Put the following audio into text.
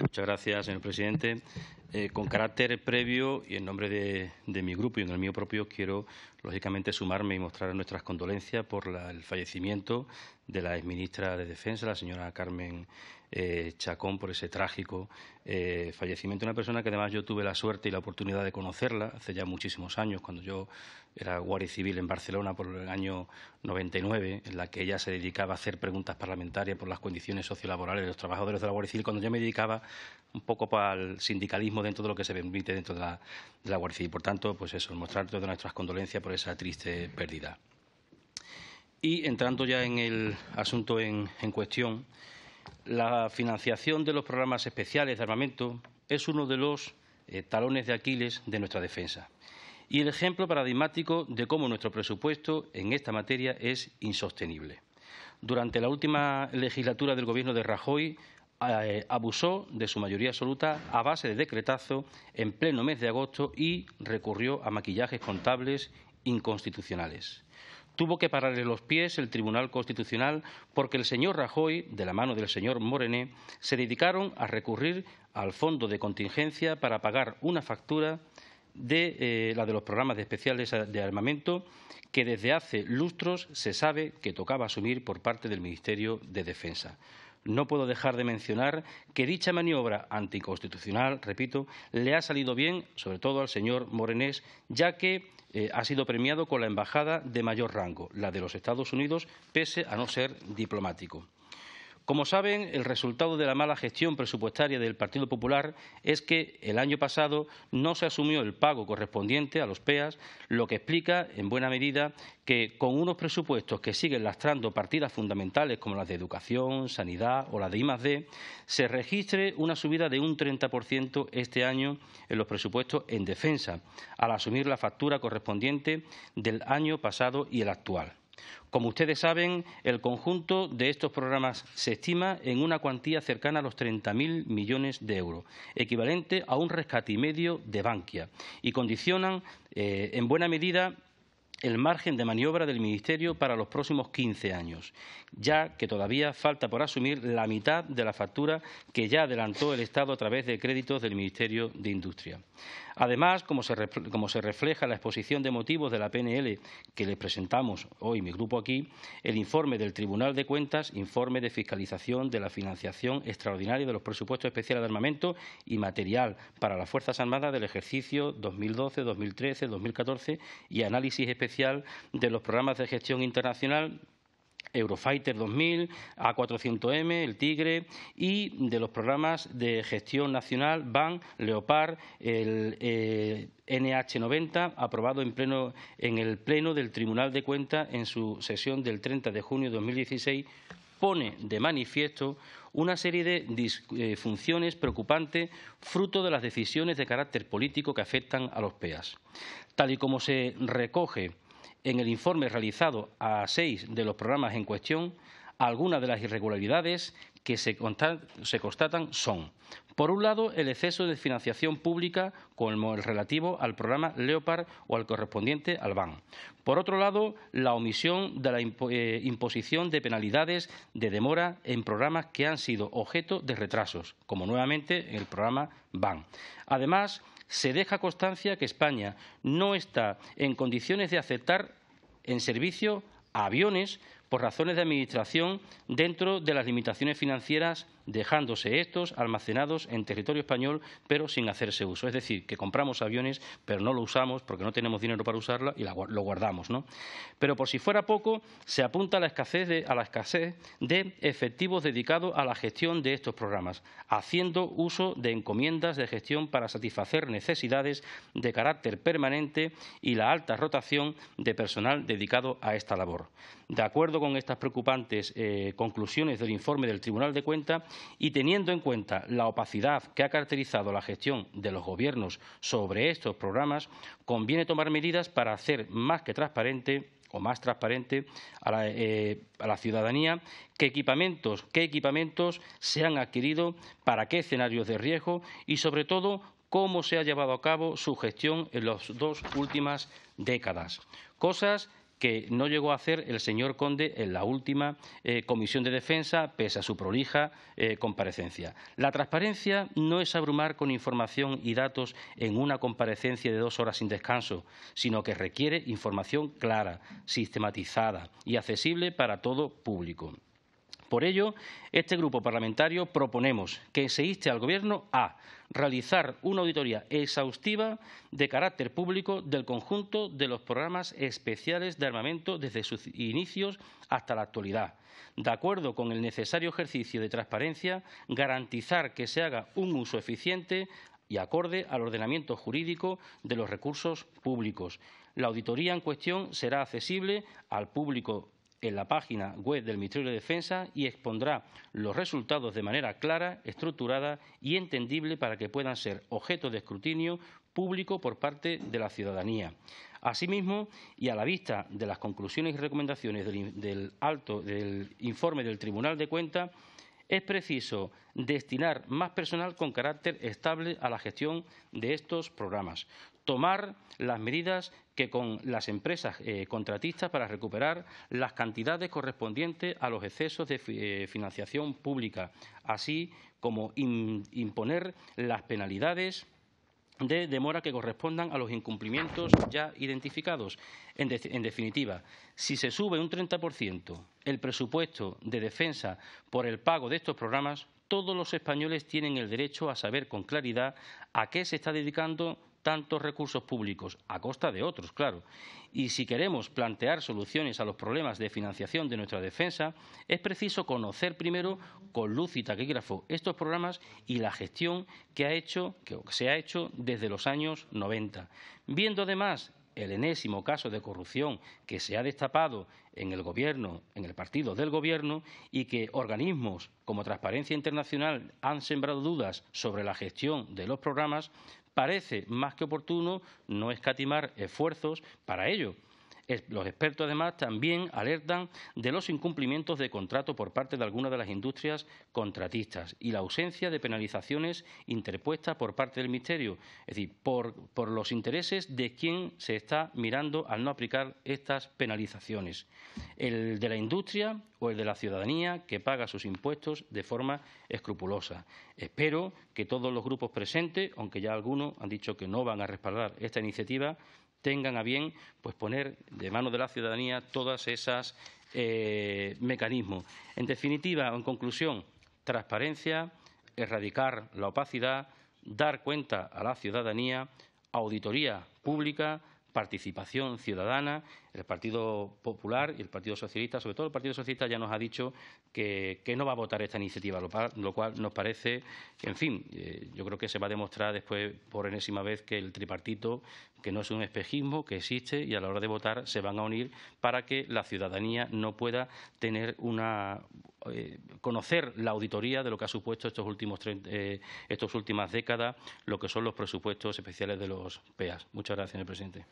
Muchas gracias, señor presidente. Eh, con carácter previo y en nombre de, mi grupo y en el mío propio, quiero lógicamente sumarme y mostrar nuestras condolencias por el fallecimiento de la exministra de Defensa, la señora Carmen eh, Chacón, por ese trágico eh, fallecimiento. Una persona que además yo tuve la suerte y la oportunidad de conocerla hace ya muchísimos años, cuando yo era guardia civil en Barcelona por el año 99, en la que ella se dedicaba a hacer preguntas parlamentarias por las condiciones sociolaborales de los trabajadores de la Guardia Civil, cuando yo me dedicaba un poco al sindicalismo dentro de lo que se permite dentro de la, de la Guardia Civil. Por tanto, pues eso, mostrar todas nuestras condolencias por esa triste pérdida. Y entrando ya en el asunto en, cuestión, la financiación de los programas especiales de armamento es uno de los eh, talones de Aquiles de nuestra defensa y el ejemplo paradigmático de cómo nuestro presupuesto en esta materia es insostenible. Durante la última legislatura del Gobierno de Rajoy eh, abusó de su mayoría absoluta a base de decretazo en pleno mes de agosto y recurrió a maquillajes contables inconstitucionales. Tuvo que pararle los pies el Tribunal Constitucional porque el señor Rajoy, de la mano del señor Morené, se dedicaron a recurrir al fondo de contingencia para pagar una factura de eh, la de los programas especiales de armamento que desde hace lustros se sabe que tocaba asumir por parte del Ministerio de Defensa no puedo dejar de mencionar que dicha maniobra anticonstitucional, repito, le ha salido bien, sobre todo al señor Morenés, ya que eh, ha sido premiado con la embajada de mayor rango, la de los Estados Unidos, pese a no ser diplomático. Como saben, el resultado de la mala gestión presupuestaria del Partido Popular es que el año pasado no se asumió el pago correspondiente a los PEAS, lo que explica, en buena medida, que con unos presupuestos que siguen lastrando partidas fundamentales como las de educación, sanidad o las de I+.D., se registre una subida de un 30% este año en los presupuestos en defensa, al asumir la factura correspondiente del año pasado y el actual. Como ustedes saben, el conjunto de estos programas se estima en una cuantía cercana a los 30.000 millones de euros, equivalente a un rescate y medio de Bankia, y condicionan eh, en buena medida el margen de maniobra del Ministerio para los próximos 15 años, ya que todavía falta por asumir la mitad de la factura que ya adelantó el Estado a través de créditos del Ministerio de Industria. Además, como se, refleja en la exposición de motivos de la PNL que le presentamos hoy mi grupo aquí, el informe del Tribunal de Cuentas, informe de fiscalización de la financiación extraordinaria de los presupuestos especiales de armamento y material para las Fuerzas Armadas del ejercicio 2012, 2013, 2014 y análisis especial de los programas de gestión internacional Eurofighter 2000, A400M, el Tigre y de los programas de gestión nacional van Leopard, el eh, NH90, aprobado en, pleno, en el Pleno del Tribunal de Cuentas en su sesión del 30 de junio de 2016, pone de manifiesto una serie de disfunciones eh, preocupantes fruto de las decisiones de carácter político que afectan a los PEAS. Tal y como se recoge en el informe realizado a seis de los programas en cuestión, algunas de las irregularidades que se constatan son, por un lado, el exceso de financiación pública como el relativo al programa Leopard o al correspondiente al BAN. Por otro lado, la omisión de la eh, imposición de penalidades de demora en programas que han sido objeto de retrasos, como nuevamente el programa BAN. Además, se deja constancia que España no está en condiciones de aceptar en servicio aviones por razones de administración dentro de las limitaciones financieras dejándose estos almacenados en territorio español, pero sin hacerse uso. Es decir, que compramos aviones, pero no lo usamos porque no tenemos dinero para usarla y lo guardamos. ¿no? Pero por si fuera poco, se apunta a la, escasez de, a la escasez de efectivos dedicados a la gestión de estos programas, haciendo uso de encomiendas de gestión para satisfacer necesidades de carácter permanente y la alta rotación de personal dedicado a esta labor. De acuerdo con estas preocupantes eh, conclusiones del informe del Tribunal de Cuentas, y teniendo en cuenta la opacidad que ha caracterizado la gestión de los gobiernos sobre estos programas, conviene tomar medidas para hacer más que transparente o más transparente eh, a la, ciudadanía qué equipamientos, qué equipamientos se han adquirido, para qué escenarios de riesgo y, sobre todo, cómo se ha llevado a cabo su gestión en las dos últimas décadas. Cosas que no llegó a hacer el señor Conde en la última eh, comisión de defensa, pese a su prolija eh, comparecencia. La transparencia no es abrumar con información y datos en una comparecencia de dos horas sin descanso, sino que requiere información clara, sistematizada y accesible para todo público. Por ello, este grupo parlamentario proponemos que se inste al Gobierno a realizar una auditoría exhaustiva de carácter público del conjunto de los programas especiales de armamento desde sus inicios hasta la actualidad. De acuerdo con el necesario ejercicio de transparencia, garantizar que se haga un uso eficiente y acorde al ordenamiento jurídico de los recursos públicos. La auditoría en cuestión será accesible al público en la página web del Ministerio de Defensa y expondrá los resultados de manera clara, estructurada y entendible para que puedan ser objeto de escrutinio público por parte de la ciudadanía. Asimismo, y a la vista de las conclusiones y recomendaciones del, alto del informe del Tribunal de Cuentas, es preciso destinar más personal con carácter estable a la gestión de estos programas, tomar las medidas que con las empresas eh, contratistas para recuperar las cantidades correspondientes a los excesos de eh, financiación pública, así como imponer las penalidades de demora que correspondan a los incumplimientos ya identificados. En, definitiva, si se sube un 30% el presupuesto de defensa por el pago de estos programas, todos los españoles tienen el derecho a saber con claridad a qué se está dedicando tantos recursos públicos a costa de otros, claro. Y si queremos plantear soluciones a los problemas de financiación de nuestra defensa, es preciso conocer primero con luz y taquígrafo estos programas y la gestión que, que se ha hecho desde los años 90, viendo además el enésimo caso de corrupción que se ha destapado en el gobierno, en el partido del gobierno, y que organismos como Transparencia Internacional han sembrado dudas sobre la gestión de los programas, parece más que oportuno no escatimar esfuerzos para ello los expertos, además, también alertan de los incumplimientos de contrato por parte de algunas de las industrias contratistas y la ausencia de penalizaciones interpuestas por parte del Ministerio, es decir, por, por los intereses de quien se está mirando al no aplicar estas penalizaciones. El de la industria o pues, el de la ciudadanía que paga sus impuestos de forma escrupulosa. Espero que todos los grupos presentes, aunque ya algunos han dicho que no van a respaldar esta iniciativa, tengan a bien pues, poner de manos de la ciudadanía todos esos eh, mecanismos. En definitiva, en conclusión, transparencia, erradicar la opacidad, dar cuenta a la ciudadanía, auditoría pública, participación ciudadana, el Partido Popular y el Partido Socialista, sobre todo el Partido Socialista ya nos ha dicho que, no va a votar esta iniciativa, lo, cual nos parece, en fin, eh, yo creo que se va a demostrar después por enésima vez que el tripartito, que no es un espejismo, que existe y a la hora de votar se van a unir para que la ciudadanía no pueda tener una, eh, conocer la auditoría de lo que ha supuesto estos últimos eh, estas últimas décadas lo que son los presupuestos especiales de los PEAS. Muchas gracias, señor presidente.